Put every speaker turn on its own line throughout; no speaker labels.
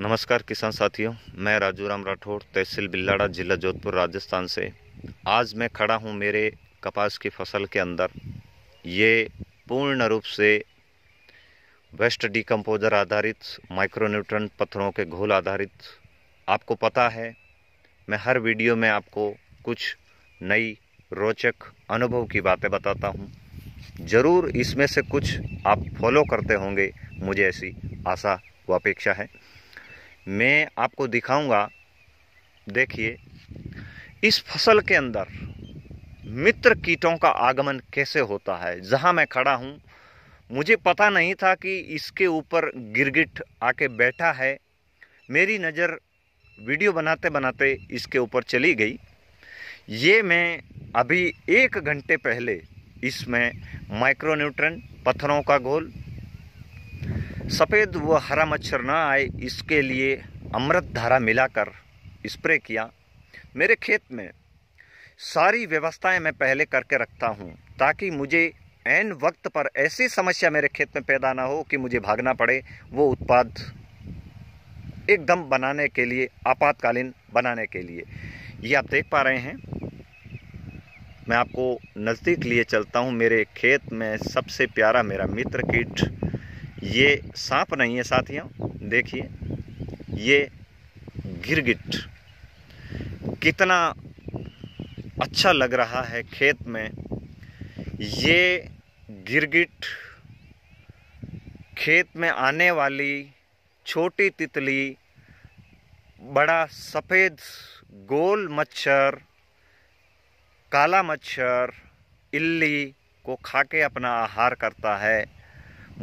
नमस्कार किसान साथियों मैं राजू राम राठौर तहसील बिल्लाड़ा जिला जोधपुर राजस्थान से आज मैं खड़ा हूँ मेरे कपास की फसल के अंदर ये पूर्ण रूप से वेस्ट डिकम्पोजर आधारित माइक्रोन्यूट्रन पत्थरों के घोल आधारित आपको पता है मैं हर वीडियो में आपको कुछ नई रोचक अनुभव की बातें बताता हूँ ज़रूर इसमें से कुछ आप फॉलो करते होंगे मुझे ऐसी आशा व अपेक्षा है मैं आपको दिखाऊंगा देखिए इस फसल के अंदर मित्र कीटों का आगमन कैसे होता है जहां मैं खड़ा हूं मुझे पता नहीं था कि इसके ऊपर गिरगिट आके बैठा है मेरी नज़र वीडियो बनाते बनाते इसके ऊपर चली गई ये मैं अभी एक घंटे पहले इसमें माइक्रोन्यूट्रन पत्थरों का घोल सफ़ेद व हरा मच्छर ना आए इसके लिए अमृत धारा मिलाकर स्प्रे किया मेरे खेत में सारी व्यवस्थाएं मैं पहले करके रखता हूं ताकि मुझे एन वक्त पर ऐसी समस्या मेरे खेत में पैदा ना हो कि मुझे भागना पड़े वो उत्पाद एकदम बनाने के लिए आपातकालीन बनाने के लिए ये आप देख पा रहे हैं मैं आपको नज़दीक लिए चलता हूँ मेरे खेत में सबसे प्यारा मेरा मित्र कीट ये सांप नहीं है साथियों देखिए ये गिरगिट कितना अच्छा लग रहा है खेत में ये गिरगिट खेत में आने वाली छोटी तितली बड़ा सफ़ेद गोल मच्छर काला मच्छर इल्ली को खा के अपना आहार करता है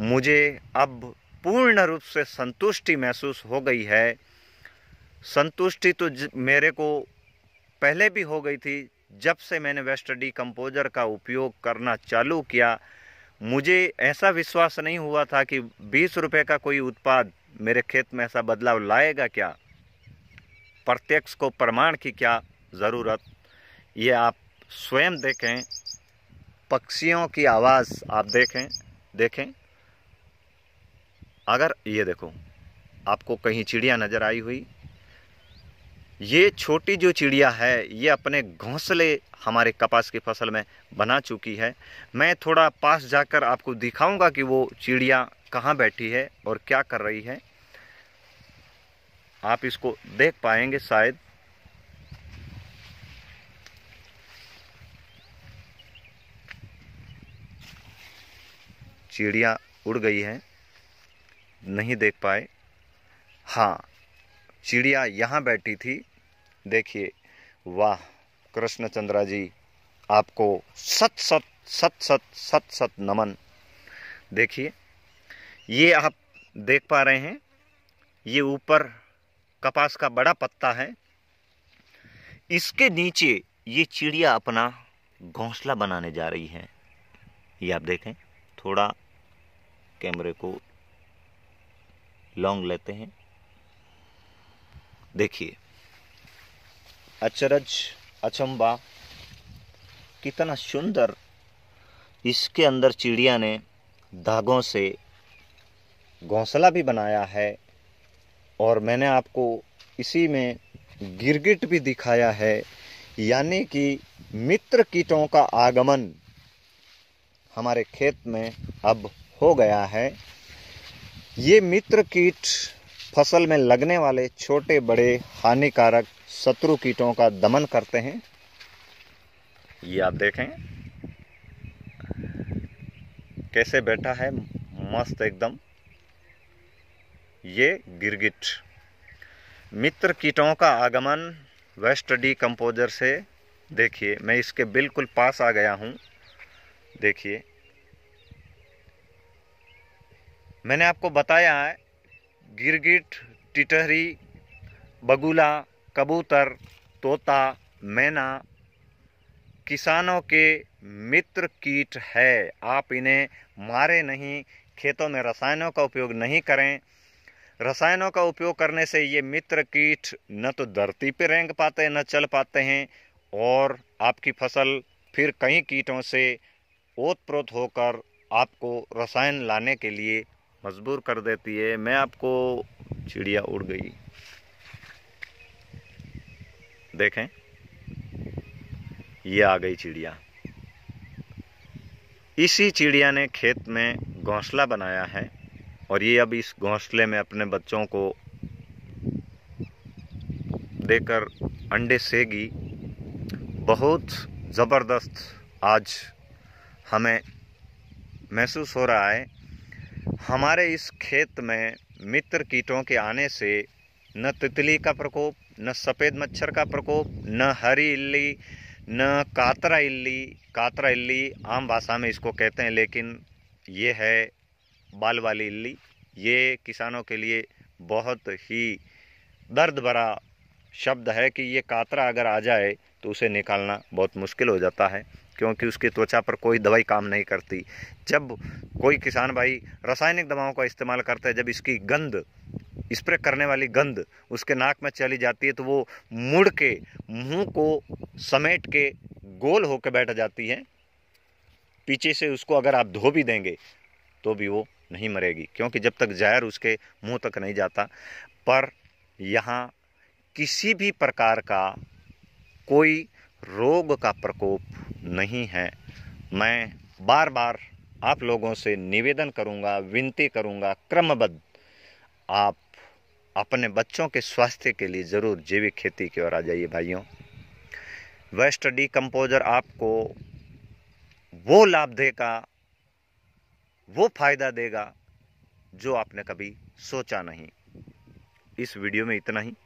मुझे अब पूर्ण रूप से संतुष्टि महसूस हो गई है संतुष्टि तो मेरे को पहले भी हो गई थी जब से मैंने वेस्ट डी कंपोजर का उपयोग करना चालू किया मुझे ऐसा विश्वास नहीं हुआ था कि बीस रुपये का कोई उत्पाद मेरे खेत में ऐसा बदलाव लाएगा क्या प्रत्यक्ष को प्रमाण की क्या ज़रूरत ये आप स्वयं देखें पक्षियों की आवाज़ आप देखें देखें अगर ये देखो आपको कहीं चिड़िया नज़र आई हुई ये छोटी जो चिड़िया है ये अपने घोंसले हमारे कपास की फसल में बना चुकी है मैं थोड़ा पास जाकर आपको दिखाऊंगा कि वो चिड़िया कहाँ बैठी है और क्या कर रही है आप इसको देख पाएंगे शायद चिड़िया उड़ गई है नहीं देख पाए हाँ चिड़िया यहाँ बैठी थी देखिए वाह कृष्णचंद्रा जी आपको सत सत सत सत सत सत नमन देखिए ये आप देख पा रहे हैं ये ऊपर कपास का बड़ा पत्ता है इसके नीचे ये चिड़िया अपना घोंसला बनाने जा रही है ये आप देखें थोड़ा कैमरे को लौंग लेते हैं देखिए अचरज अचंबा कितना सुंदर इसके अंदर चिड़िया ने धागों से घोंसला भी बनाया है और मैंने आपको इसी में गिरगिट भी दिखाया है यानी कि मित्र कीटों का आगमन हमारे खेत में अब हो गया है ये मित्र कीट फसल में लगने वाले छोटे बड़े हानिकारक शत्रु कीटों का दमन करते हैं ये आप देखें कैसे बैठा है मस्त एकदम ये गिरगिट मित्र कीटों का आगमन वेस्ट डी कंपोजर से देखिए मैं इसके बिल्कुल पास आ गया हूँ देखिए मैंने आपको बताया है गिरगिट टिटहरी बगुला कबूतर तोता मैना किसानों के मित्र कीट है आप इन्हें मारे नहीं खेतों में रसायनों का उपयोग नहीं करें रसायनों का उपयोग करने से ये मित्र कीट न तो धरती पर रेंग पाते हैं न चल पाते हैं और आपकी फसल फिर कई कीटों से ओत प्रोत होकर आपको रसायन लाने के लिए मजबूर कर देती है मैं आपको चिड़िया उड़ गई देखें ये आ गई चिड़िया इसी चिड़िया ने खेत में घोंसला बनाया है और ये अब इस घोंसले में अपने बच्चों को देकर अंडे सेगी बहुत ज़बरदस्त आज हमें महसूस हो रहा है हमारे इस खेत में मित्र कीटों के आने से न तितली का प्रकोप न सफ़ेद मच्छर का प्रकोप न हरी इल्ली न कातरा इल्ली कातरा इल्ली आम भाषा में इसको कहते हैं लेकिन ये है बाल वाली इल्ली ये किसानों के लिए बहुत ही दर्द भरा शब्द है कि ये कातरा अगर आ जाए तो उसे निकालना बहुत मुश्किल हो जाता है क्योंकि उसकी त्वचा पर कोई दवाई काम नहीं करती जब कोई किसान भाई रासायनिक दवाओं का इस्तेमाल करता है जब इसकी गंध स्प्रे करने वाली गंध उसके नाक में चली जाती है तो वो मुड़ के मुंह को समेट के गोल होकर बैठ जाती है पीछे से उसको अगर आप धो भी देंगे तो भी वो नहीं मरेगी क्योंकि जब तक जहर उसके मुंह तक नहीं जाता पर यहाँ किसी भी प्रकार का कोई रोग का प्रकोप नहीं है मैं बार बार आप लोगों से निवेदन करूंगा, विनती करूंगा, क्रमबद्ध आप अपने बच्चों के स्वास्थ्य के लिए ज़रूर जैविक खेती की ओर आ जाइए भाइयों वेस्ट डी कंपोजर आपको वो लाभ देगा वो फायदा देगा जो आपने कभी सोचा नहीं इस वीडियो में इतना ही